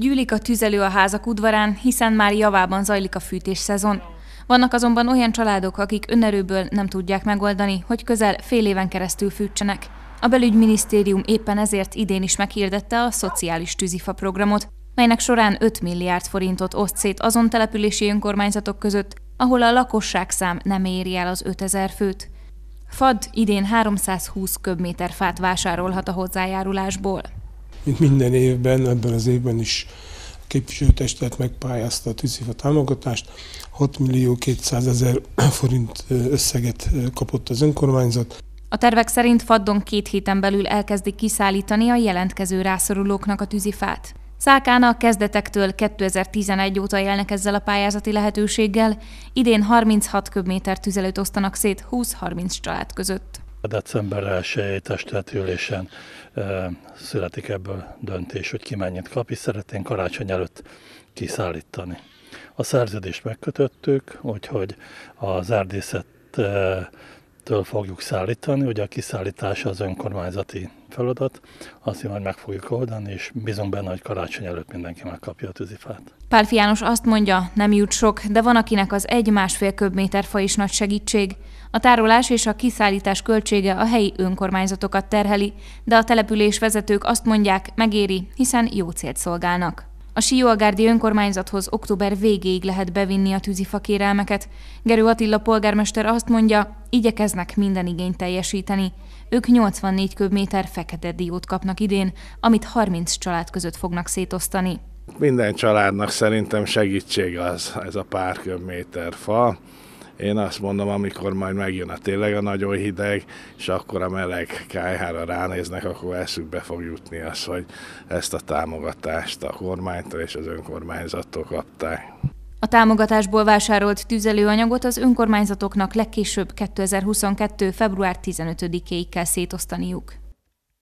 Gyűlik a tüzelő a házak udvarán, hiszen már javában zajlik a fűtés szezon. Vannak azonban olyan családok, akik önerőből nem tudják megoldani, hogy közel fél éven keresztül fűtsenek. A belügyminisztérium éppen ezért idén is meghirdette a szociális tűzifa programot, melynek során 5 milliárd forintot oszt szét azon települési önkormányzatok között, ahol a lakosságszám nem éri el az 5000 főt. FAD idén 320 köbméter fát vásárolhat a hozzájárulásból mint minden évben, ebben az évben is a képviselőtestület megpályázta a tűzifa támogatást. 6 millió 200 ezer forint összeget kapott az önkormányzat. A tervek szerint Faddon két héten belül elkezdik kiszállítani a jelentkező rászorulóknak a tűzifát. Szákána a kezdetektől 2011 óta élnek ezzel a pályázati lehetőséggel, idén 36 köbméter tüzelőt osztanak szét 20-30 család között. A December 1-i testületülésen e, születik ebből döntés, hogy ki mennyit kap, és szeretnénk karácsony előtt kiszállítani. A szerződést megkötöttük, úgyhogy az erdészet eh, től fogjuk szállítani, ugye a kiszállítása az önkormányzati feladat, azt majd meg fogjuk oldani, és bízom benne, hogy karácsony előtt mindenki megkapja a tűzifát. Pálfi János azt mondja, nem jut sok, de van, akinek az egy-másfél köbméter fa is nagy segítség. A tárolás és a kiszállítás költsége a helyi önkormányzatokat terheli, de a település vezetők azt mondják, megéri, hiszen jó célt szolgálnak. A Sióagárdi önkormányzathoz október végéig lehet bevinni a tűzifa kérelmeket. Gerő Attila polgármester azt mondja, igyekeznek minden igényt teljesíteni. Ők 84 köbméter fekete diót kapnak idén, amit 30 család között fognak szétosztani. Minden családnak szerintem segítség az ez a pár köbméter fa. Én azt mondom, amikor majd megjön a tényleg a nagyon hideg, és akkor a meleg kájhára ránéznek, akkor eszükbe fog jutni az, hogy ezt a támogatást a kormánytól és az önkormányzattól kapták. A támogatásból vásárolt tüzelőanyagot az önkormányzatoknak legkésőbb 2022. február 15-éig kell szétosztaniuk.